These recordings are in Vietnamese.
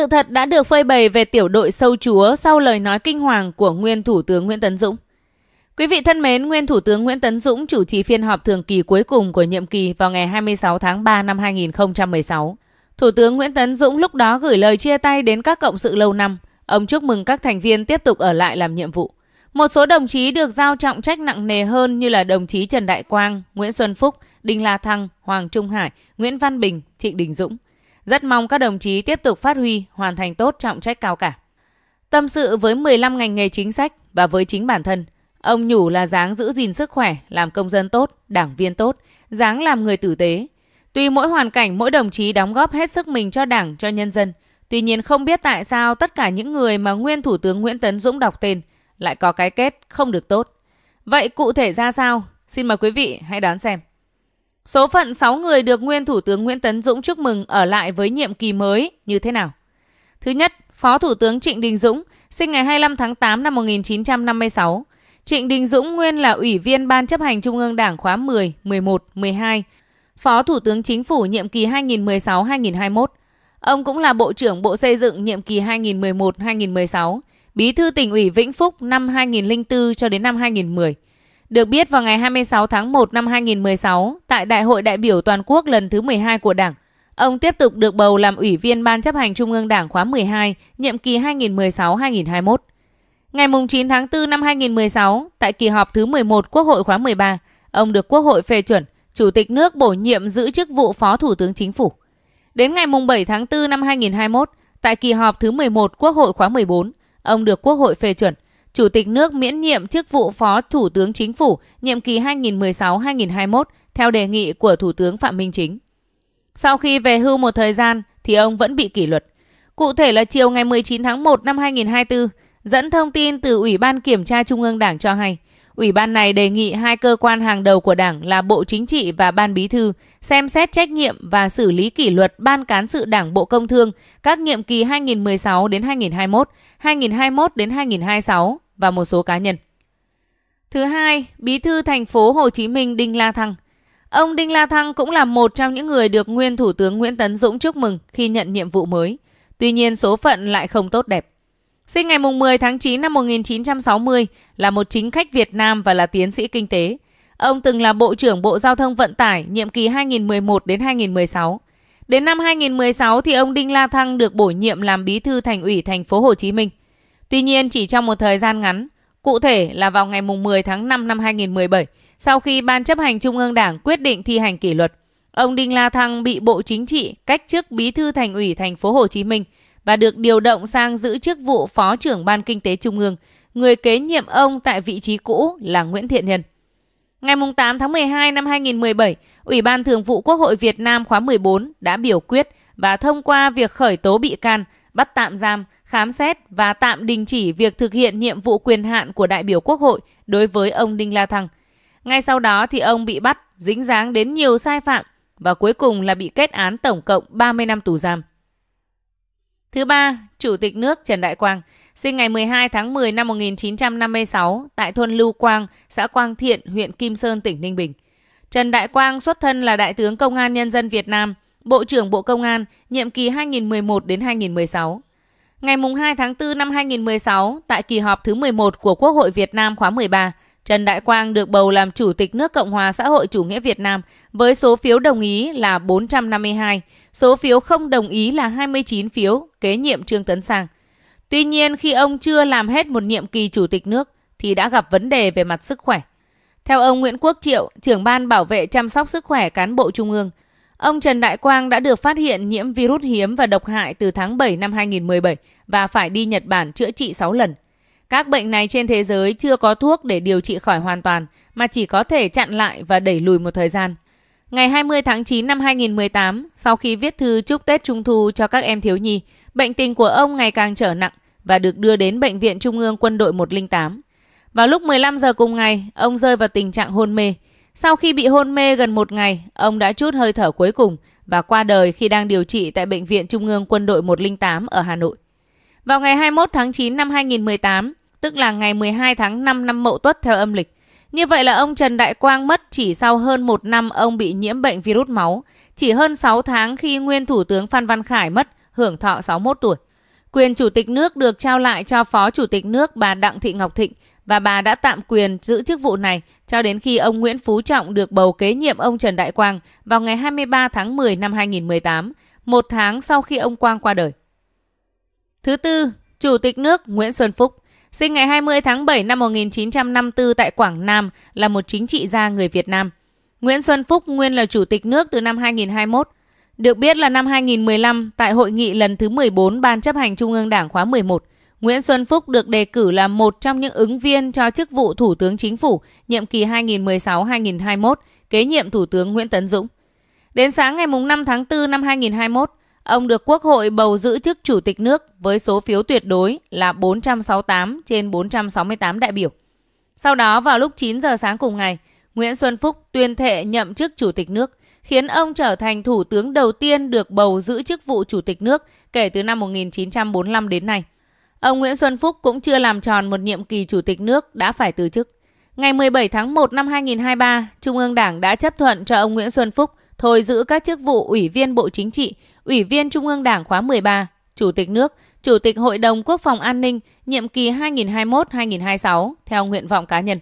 Sự thật đã được phơi bày về tiểu đội sâu chúa sau lời nói kinh hoàng của nguyên Thủ tướng Nguyễn Tấn Dũng. Quý vị thân mến, nguyên Thủ tướng Nguyễn Tấn Dũng chủ trì phiên họp thường kỳ cuối cùng của nhiệm kỳ vào ngày 26 tháng 3 năm 2016. Thủ tướng Nguyễn Tấn Dũng lúc đó gửi lời chia tay đến các cộng sự lâu năm. Ông chúc mừng các thành viên tiếp tục ở lại làm nhiệm vụ. Một số đồng chí được giao trọng trách nặng nề hơn như là đồng chí Trần Đại Quang, Nguyễn Xuân Phúc, Đinh La Thăng, Hoàng Trung Hải, Nguyễn Văn Bình, Trịnh Đình Dũng – rất mong các đồng chí tiếp tục phát huy, hoàn thành tốt trọng trách cao cả. Tâm sự với 15 ngành nghề chính sách và với chính bản thân, ông nhủ là dáng giữ gìn sức khỏe, làm công dân tốt, đảng viên tốt, dáng làm người tử tế. Tuy mỗi hoàn cảnh, mỗi đồng chí đóng góp hết sức mình cho đảng, cho nhân dân, tuy nhiên không biết tại sao tất cả những người mà nguyên Thủ tướng Nguyễn Tấn Dũng đọc tên lại có cái kết không được tốt. Vậy cụ thể ra sao? Xin mời quý vị hãy đón xem. Số phận 6 người được nguyên Thủ tướng Nguyễn Tấn Dũng chúc mừng ở lại với nhiệm kỳ mới như thế nào? Thứ nhất, Phó Thủ tướng Trịnh Đình Dũng, sinh ngày 25 tháng 8 năm 1956. Trịnh Đình Dũng nguyên là Ủy viên Ban chấp hành Trung ương Đảng khóa 10, 11, 12, Phó Thủ tướng Chính phủ nhiệm kỳ 2016-2021. Ông cũng là Bộ trưởng Bộ Xây dựng nhiệm kỳ 2011-2016, Bí thư tỉnh ủy Vĩnh Phúc năm 2004 cho đến năm 2010. Được biết vào ngày 26 tháng 1 năm 2016, tại Đại hội đại biểu toàn quốc lần thứ 12 của Đảng, ông tiếp tục được bầu làm Ủy viên Ban chấp hành Trung ương Đảng khóa 12, nhiệm kỳ 2016-2021. Ngày 9 tháng 4 năm 2016, tại kỳ họp thứ 11 Quốc hội khóa 13, ông được Quốc hội phê chuẩn, Chủ tịch nước bổ nhiệm giữ chức vụ Phó Thủ tướng Chính phủ. Đến ngày 7 tháng 4 năm 2021, tại kỳ họp thứ 11 Quốc hội khóa 14, ông được Quốc hội phê chuẩn, Chủ tịch nước miễn nhiệm chức vụ Phó Thủ tướng Chính phủ nhiệm kỳ 2016-2021 theo đề nghị của Thủ tướng Phạm Minh Chính. Sau khi về hưu một thời gian thì ông vẫn bị kỷ luật. Cụ thể là chiều ngày 19 tháng 1 năm 2024, dẫn thông tin từ Ủy ban Kiểm tra Trung ương Đảng cho hay – Ủy ban này đề nghị hai cơ quan hàng đầu của Đảng là Bộ Chính trị và Ban Bí thư xem xét trách nhiệm và xử lý kỷ luật Ban cán sự Đảng Bộ Công Thương các nhiệm kỳ 2016 đến 2021, 2021 đến 2026 và một số cá nhân. Thứ hai, Bí thư thành phố Hồ Chí Minh Đinh La Thăng. Ông Đinh La Thăng cũng là một trong những người được nguyên Thủ tướng Nguyễn Tấn Dũng chúc mừng khi nhận nhiệm vụ mới. Tuy nhiên số phận lại không tốt đẹp. Sinh ngày 10 tháng 9 năm 1960, là một chính khách Việt Nam và là tiến sĩ kinh tế. Ông từng là Bộ trưởng Bộ Giao thông Vận tải nhiệm kỳ 2011 đến 2016. Đến năm 2016 thì ông Đinh La Thăng được bổ nhiệm làm bí thư thành ủy thành phố Hồ Chí Minh. Tuy nhiên chỉ trong một thời gian ngắn, cụ thể là vào ngày 10 tháng 5 năm 2017, sau khi Ban chấp hành Trung ương Đảng quyết định thi hành kỷ luật, ông Đinh La Thăng bị Bộ Chính trị cách chức bí thư thành ủy thành phố Hồ Chí Minh – và được điều động sang giữ chức vụ Phó trưởng Ban Kinh tế Trung ương. Người kế nhiệm ông tại vị trí cũ là Nguyễn Thiện Nhân. Ngày 8 tháng 12 năm 2017, Ủy ban Thường vụ Quốc hội Việt Nam khóa 14 đã biểu quyết và thông qua việc khởi tố bị can, bắt tạm giam, khám xét và tạm đình chỉ việc thực hiện nhiệm vụ quyền hạn của đại biểu Quốc hội đối với ông Đinh La Thăng. Ngay sau đó thì ông bị bắt, dính dáng đến nhiều sai phạm và cuối cùng là bị kết án tổng cộng 30 năm tù giam. Thứ ba, Chủ tịch nước Trần Đại Quang, sinh ngày 12 tháng 10 năm 1956 tại thôn Lưu Quang, xã Quang Thiện, huyện Kim Sơn, tỉnh Ninh Bình. Trần Đại Quang xuất thân là Đại tướng Công an Nhân dân Việt Nam, Bộ trưởng Bộ Công an, nhiệm kỳ 2011 đến 2016. Ngày 2 tháng 4 năm 2016, tại kỳ họp thứ 11 của Quốc hội Việt Nam khóa 13, Trần Đại Quang được bầu làm Chủ tịch nước Cộng hòa xã hội chủ nghĩa Việt Nam với số phiếu đồng ý là 452, số phiếu không đồng ý là 29 phiếu, kế nhiệm Trương Tấn Sang. Tuy nhiên khi ông chưa làm hết một nhiệm kỳ Chủ tịch nước thì đã gặp vấn đề về mặt sức khỏe. Theo ông Nguyễn Quốc Triệu, trưởng ban bảo vệ chăm sóc sức khỏe cán bộ Trung ương, ông Trần Đại Quang đã được phát hiện nhiễm virus hiếm và độc hại từ tháng 7 năm 2017 và phải đi Nhật Bản chữa trị 6 lần. Các bệnh này trên thế giới chưa có thuốc để điều trị khỏi hoàn toàn, mà chỉ có thể chặn lại và đẩy lùi một thời gian. Ngày 20 tháng 9 năm 2018, sau khi viết thư chúc Tết Trung Thu cho các em thiếu nhi, bệnh tình của ông ngày càng trở nặng và được đưa đến Bệnh viện Trung ương Quân đội 108. Vào lúc 15 giờ cùng ngày, ông rơi vào tình trạng hôn mê. Sau khi bị hôn mê gần một ngày, ông đã chút hơi thở cuối cùng và qua đời khi đang điều trị tại Bệnh viện Trung ương Quân đội 108 ở Hà Nội. Vào ngày 21 tháng 9 năm 2018, tức là ngày 12 tháng 5 năm Mậu Tuất theo âm lịch. Như vậy là ông Trần Đại Quang mất chỉ sau hơn một năm ông bị nhiễm bệnh virus máu, chỉ hơn 6 tháng khi nguyên Thủ tướng Phan Văn Khải mất, hưởng thọ 61 tuổi. Quyền Chủ tịch nước được trao lại cho Phó Chủ tịch nước bà Đặng Thị Ngọc Thịnh và bà đã tạm quyền giữ chức vụ này cho đến khi ông Nguyễn Phú Trọng được bầu kế nhiệm ông Trần Đại Quang vào ngày 23 tháng 10 năm 2018, một tháng sau khi ông Quang qua đời. Thứ tư, Chủ tịch nước Nguyễn Xuân Phúc – sinh ngày 20 tháng 7 năm 1954 tại Quảng Nam, là một chính trị gia người Việt Nam. Nguyễn Xuân Phúc nguyên là chủ tịch nước từ năm 2021. Được biết là năm 2015, tại hội nghị lần thứ 14 Ban chấp hành Trung ương Đảng khóa 11, Nguyễn Xuân Phúc được đề cử là một trong những ứng viên cho chức vụ Thủ tướng Chính phủ nhiệm kỳ 2016-2021, kế nhiệm Thủ tướng Nguyễn Tấn Dũng. Đến sáng ngày 5 tháng 4 năm 2021, Ông được Quốc hội bầu giữ chức Chủ tịch nước với số phiếu tuyệt đối là 468 trên 468 đại biểu. Sau đó vào lúc 9 giờ sáng cùng ngày, Nguyễn Xuân Phúc tuyên thệ nhậm chức Chủ tịch nước, khiến ông trở thành thủ tướng đầu tiên được bầu giữ chức vụ Chủ tịch nước kể từ năm 1945 đến nay. Ông Nguyễn Xuân Phúc cũng chưa làm tròn một nhiệm kỳ Chủ tịch nước đã phải từ chức. Ngày 17 tháng 1 năm 2023, Trung ương Đảng đã chấp thuận cho ông Nguyễn Xuân Phúc thôi giữ các chức vụ Ủy viên Bộ Chính trị, Ủy viên Trung ương Đảng khóa 13, Chủ tịch nước, Chủ tịch Hội đồng Quốc phòng An ninh nhiệm kỳ 2021-2026 theo nguyện vọng cá nhân.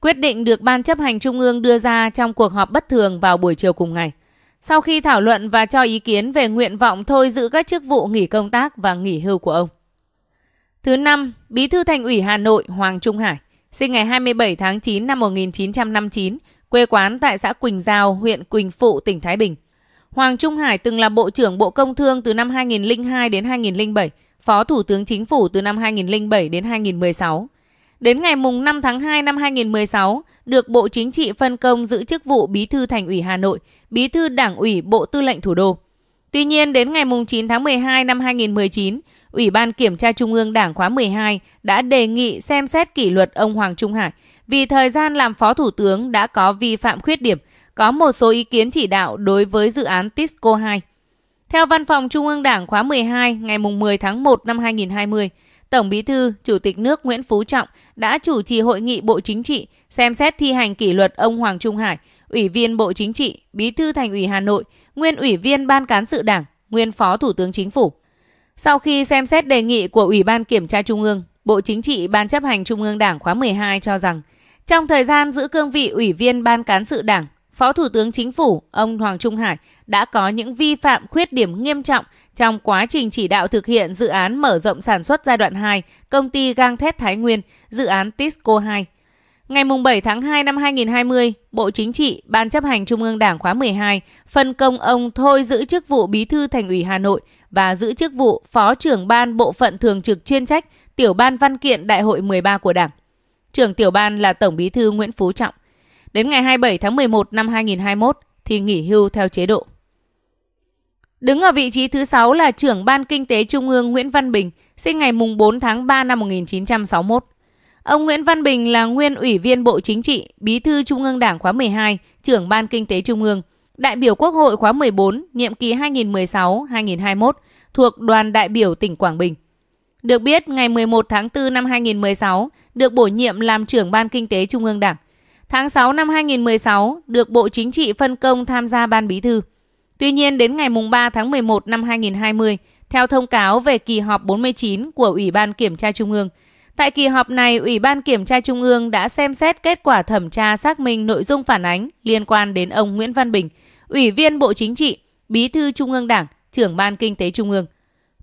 Quyết định được Ban chấp hành Trung ương đưa ra trong cuộc họp bất thường vào buổi chiều cùng ngày. Sau khi thảo luận và cho ý kiến về nguyện vọng thôi giữ các chức vụ nghỉ công tác và nghỉ hưu của ông. Thứ năm, Bí thư Thành ủy Hà Nội Hoàng Trung Hải, sinh ngày 27 tháng 9 năm 1959, quê quán tại xã Quỳnh Giao, huyện Quỳnh Phụ, tỉnh Thái Bình. Hoàng Trung Hải từng là Bộ trưởng Bộ Công Thương từ năm 2002 đến 2007, Phó Thủ tướng Chính phủ từ năm 2007 đến 2016. Đến ngày 5 tháng 2 năm 2016, được Bộ Chính trị phân công giữ chức vụ Bí thư Thành ủy Hà Nội, Bí thư Đảng ủy Bộ Tư lệnh Thủ đô. Tuy nhiên, đến ngày 9 tháng 12 năm 2019, Ủy ban Kiểm tra Trung ương Đảng khóa 12 đã đề nghị xem xét kỷ luật ông Hoàng Trung Hải vì thời gian làm Phó Thủ tướng đã có vi phạm khuyết điểm, có một số ý kiến chỉ đạo đối với dự án TISCO 2. Theo Văn phòng Trung ương Đảng khóa 12 ngày 10 tháng 1 năm 2020, Tổng Bí thư, Chủ tịch nước Nguyễn Phú Trọng đã chủ trì hội nghị Bộ Chính trị xem xét thi hành kỷ luật ông Hoàng Trung Hải, Ủy viên Bộ Chính trị, Bí thư Thành ủy Hà Nội, nguyên Ủy viên Ban cán sự Đảng, nguyên Phó Thủ tướng Chính phủ. Sau khi xem xét đề nghị của Ủy ban Kiểm tra Trung ương, Bộ Chính trị Ban chấp hành Trung ương Đảng khóa 12 cho rằng – trong thời gian giữ cương vị Ủy viên Ban Cán sự Đảng, Phó Thủ tướng Chính phủ ông Hoàng Trung Hải đã có những vi phạm khuyết điểm nghiêm trọng trong quá trình chỉ đạo thực hiện dự án mở rộng sản xuất giai đoạn 2 công ty gang thép Thái Nguyên, dự án TISCO 2. Ngày 7 tháng 2 năm 2020, Bộ Chính trị, Ban chấp hành Trung ương Đảng khóa 12 phân công ông thôi giữ chức vụ Bí thư Thành ủy Hà Nội và giữ chức vụ Phó trưởng Ban Bộ phận Thường trực chuyên trách Tiểu ban Văn kiện Đại hội 13 của Đảng trưởng tiểu ban là Tổng Bí thư Nguyễn Phú Trọng. Đến ngày 27 tháng 11 năm 2021 thì nghỉ hưu theo chế độ. Đứng ở vị trí thứ 6 là trưởng Ban Kinh tế Trung ương Nguyễn Văn Bình, sinh ngày 4 tháng 3 năm 1961. Ông Nguyễn Văn Bình là nguyên Ủy viên Bộ Chính trị, Bí thư Trung ương Đảng khóa 12, trưởng Ban Kinh tế Trung ương, đại biểu Quốc hội khóa 14, nhiệm kỳ 2016-2021, thuộc đoàn đại biểu tỉnh Quảng Bình. Được biết, ngày 11 tháng 4 năm 2016, được bổ nhiệm làm trưởng Ban Kinh tế Trung ương Đảng. Tháng 6 năm 2016, được Bộ Chính trị phân công tham gia Ban Bí thư. Tuy nhiên, đến ngày 3 tháng 11 năm 2020, theo thông cáo về kỳ họp 49 của Ủy ban Kiểm tra Trung ương, Tại kỳ họp này, Ủy ban Kiểm tra Trung ương đã xem xét kết quả thẩm tra xác minh nội dung phản ánh liên quan đến ông Nguyễn Văn Bình, Ủy viên Bộ Chính trị, Bí thư Trung ương Đảng, trưởng Ban Kinh tế Trung ương.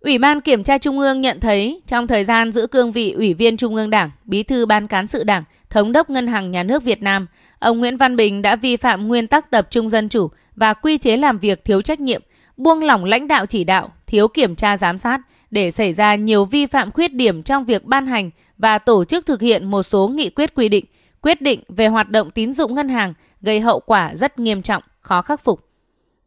Ủy ban Kiểm tra Trung ương nhận thấy trong thời gian giữ cương vị Ủy viên Trung ương Đảng, Bí thư Ban Cán sự Đảng, Thống đốc Ngân hàng Nhà nước Việt Nam, ông Nguyễn Văn Bình đã vi phạm nguyên tắc tập trung dân chủ và quy chế làm việc thiếu trách nhiệm, buông lỏng lãnh đạo chỉ đạo, thiếu kiểm tra giám sát để xảy ra nhiều vi phạm khuyết điểm trong việc ban hành và tổ chức thực hiện một số nghị quyết quy định, quyết định về hoạt động tín dụng ngân hàng gây hậu quả rất nghiêm trọng, khó khắc phục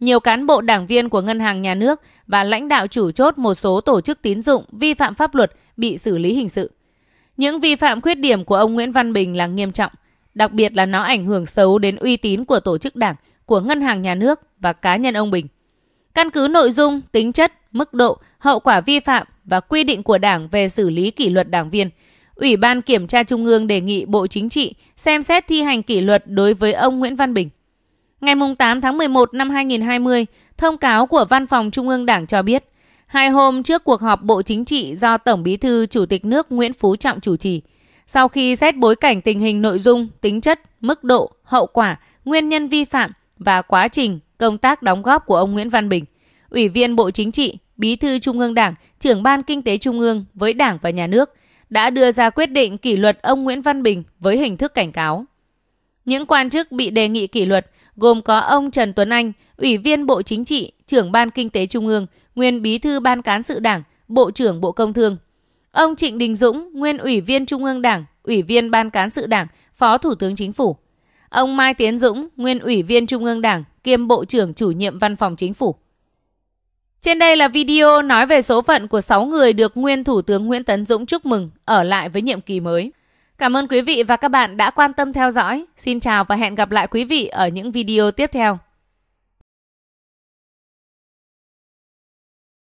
nhiều cán bộ đảng viên của Ngân hàng Nhà nước và lãnh đạo chủ chốt một số tổ chức tín dụng vi phạm pháp luật bị xử lý hình sự. Những vi phạm khuyết điểm của ông Nguyễn Văn Bình là nghiêm trọng, đặc biệt là nó ảnh hưởng xấu đến uy tín của tổ chức đảng, của Ngân hàng Nhà nước và cá nhân ông Bình. Căn cứ nội dung, tính chất, mức độ, hậu quả vi phạm và quy định của Đảng về xử lý kỷ luật đảng viên, Ủy ban Kiểm tra Trung ương đề nghị Bộ Chính trị xem xét thi hành kỷ luật đối với ông Nguyễn Văn Bình. Ngày 8 tháng 11 năm 2020, thông cáo của Văn phòng Trung ương Đảng cho biết, hai hôm trước cuộc họp Bộ Chính trị do Tổng Bí thư Chủ tịch nước Nguyễn Phú Trọng chủ trì, sau khi xét bối cảnh tình hình nội dung, tính chất, mức độ, hậu quả, nguyên nhân vi phạm và quá trình công tác đóng góp của ông Nguyễn Văn Bình, Ủy viên Bộ Chính trị, Bí thư Trung ương Đảng, trưởng Ban Kinh tế Trung ương với Đảng và Nhà nước đã đưa ra quyết định kỷ luật ông Nguyễn Văn Bình với hình thức cảnh cáo. Những quan chức bị đề nghị kỷ luật gồm có ông Trần Tuấn Anh, Ủy viên Bộ Chính trị, trưởng Ban Kinh tế Trung ương, nguyên Bí thư Ban Cán sự Đảng, Bộ trưởng Bộ Công Thương. Ông Trịnh Đình Dũng, nguyên Ủy viên Trung ương Đảng, Ủy viên Ban Cán sự Đảng, Phó Thủ tướng Chính phủ. Ông Mai Tiến Dũng, nguyên Ủy viên Trung ương Đảng, kiêm Bộ trưởng chủ nhiệm Văn phòng Chính phủ. Trên đây là video nói về số phận của 6 người được nguyên Thủ tướng Nguyễn Tấn Dũng chúc mừng ở lại với nhiệm kỳ mới. Cảm ơn quý vị và các bạn đã quan tâm theo dõi. Xin chào và hẹn gặp lại quý vị ở những video tiếp theo.